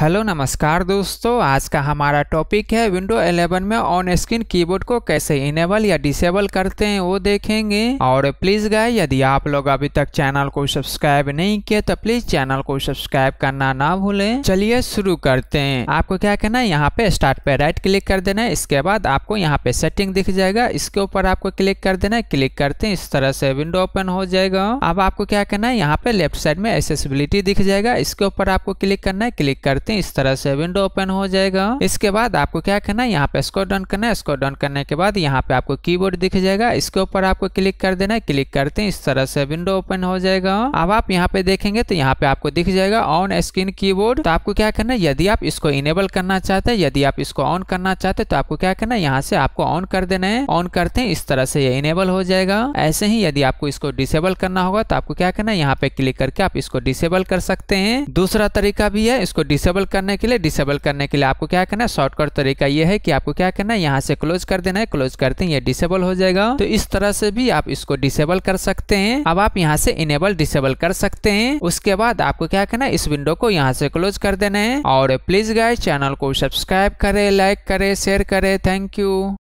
hello नमस्कार दोस्तों आज का हमारा टॉपिक है विंडो 11 में ऑन स्क्रीन कीबोर्ड को कैसे इनेबल या डिसेबल करते हैं वो देखेंगे और प्लीज गाय यदि आप लोग अभी तक चैनल को सब्सक्राइब नहीं किए तो प्लीज चैनल को सब्सक्राइब करना ना भूलें चलिए शुरू करते हैं आपको क्या करना है यहाँ पे स्टार्ट पे राइट क्लिक कर देना है इसके बाद आपको यहाँ पे सेटिंग दिख जाएगा इसके ऊपर आपको क्लिक कर देना है क्लिक करते हैं इस तरह से विंडो ओपन हो जाएगा अब आपको क्या करना है यहाँ पे लेफ्ट साइड में एसेसिबिलिटी दिख जाएगा इसके ऊपर आपको क्लिक करना है क्लिक करते सकते हैं इस तरह से विंडो ओपन हो जाएगा इसके बाद आपको क्या करना है यहाँ पे स्कोर डाउन करना है स्कोर डाउन करने के बाद यहाँ पे आपको कीबोर्ड दिख जाएगा इसके ऊपर आपको क्लिक कर देना है क्लिक करते हैं इस तरह से विंडो ओपन हो जाएगा अब आप यहाँ पे देखेंगे तो यहाँ पे आपको दिख जाएगा ऑन स्क्रीन कीबोर्ड तो आपको क्या करना है यदि आप इसको इनेबल करना चाहते हैं यदि आप इसको ऑन करना चाहते हैं तो आपको क्या करना है यहाँ से आपको ऑन कर देना है ऑन करते हैं इस तरह से ये इनेबल हो जाएगा ऐसे ही यदि आपको इसको डिसेबल करना होगा तो आपको क्या करना है यहाँ पे क्लिक करके आप इसको डिसेबल कर सकते हैं दूसरा तरीका भी है इसको डिसेबल इनेबल करने के लिए डिसेबल करने के लिए आपको क्या करना है शॉर्टकट तरीका ये है कि आपको क्या करना है यहाँ से क्लोज कर देना है क्लोज करते हैं ये डिसेबल हो जाएगा तो इस तरह से भी आप इसको डिसेबल कर सकते हैं अब आप यहाँ से इनेबल डिसेबल कर सकते हैं उसके बाद आपको क्या करना है इस विंडो को यहाँ से क्लोज कर देना है और प्लीज गाय चैनल को सब्सक्राइब करे लाइक करे शेयर करे थैंक यू